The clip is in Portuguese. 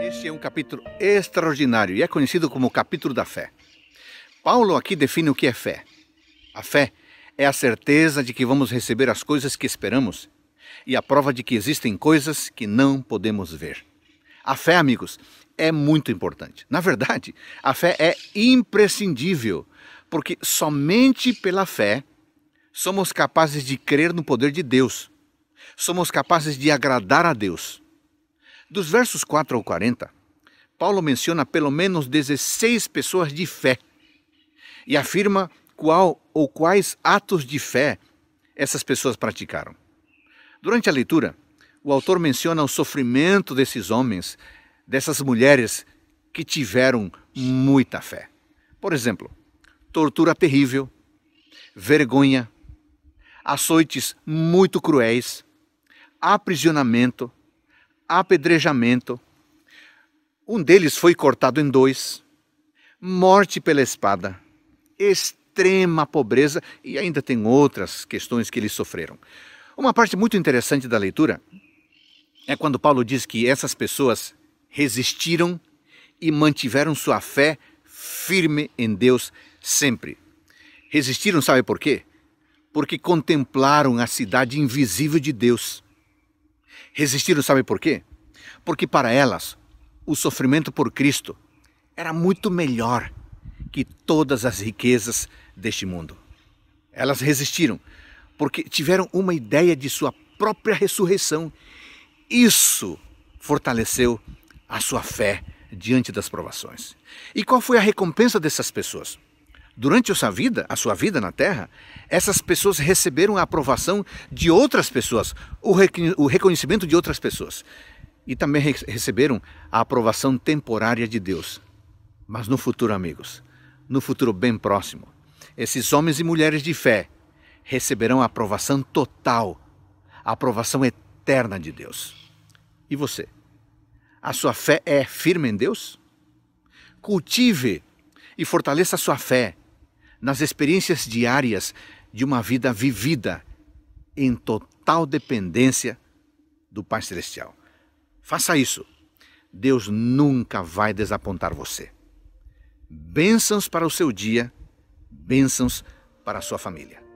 Este é um capítulo extraordinário e é conhecido como o capítulo da fé. Paulo aqui define o que é fé. A fé é a certeza de que vamos receber as coisas que esperamos e a prova de que existem coisas que não podemos ver. A fé, amigos, é muito importante. Na verdade, a fé é imprescindível, porque somente pela fé somos capazes de crer no poder de Deus. Somos capazes de agradar a Deus dos versos 4 ao 40, Paulo menciona pelo menos 16 pessoas de fé e afirma qual ou quais atos de fé essas pessoas praticaram. Durante a leitura, o autor menciona o sofrimento desses homens, dessas mulheres que tiveram muita fé. Por exemplo, tortura terrível, vergonha, açoites muito cruéis, aprisionamento, apedrejamento. Um deles foi cortado em dois, morte pela espada, extrema pobreza e ainda tem outras questões que eles sofreram. Uma parte muito interessante da leitura é quando Paulo diz que essas pessoas resistiram e mantiveram sua fé firme em Deus sempre. Resistiram, sabe por quê? Porque contemplaram a cidade invisível de Deus. Resistiram, sabe por quê? porque para elas o sofrimento por Cristo era muito melhor que todas as riquezas deste mundo. Elas resistiram porque tiveram uma ideia de sua própria ressurreição. Isso fortaleceu a sua fé diante das provações. E qual foi a recompensa dessas pessoas? Durante a sua vida, a sua vida na terra, essas pessoas receberam a aprovação de outras pessoas, o, reconhecimento de outras pessoas e também receberam a aprovação temporária de Deus. Mas no futuro, amigos, no futuro bem próximo, esses homens e mulheres de fé receberão a aprovação total, a aprovação eterna de Deus. E você? A sua fé é firme em Deus? Cultive e fortaleça a sua fé nas experiências diárias de uma vida vivida em total dependência do Pai Celestial. Faça isso. Deus nunca vai desapontar você. Bênçãos para o seu dia, bênçãos para a sua família.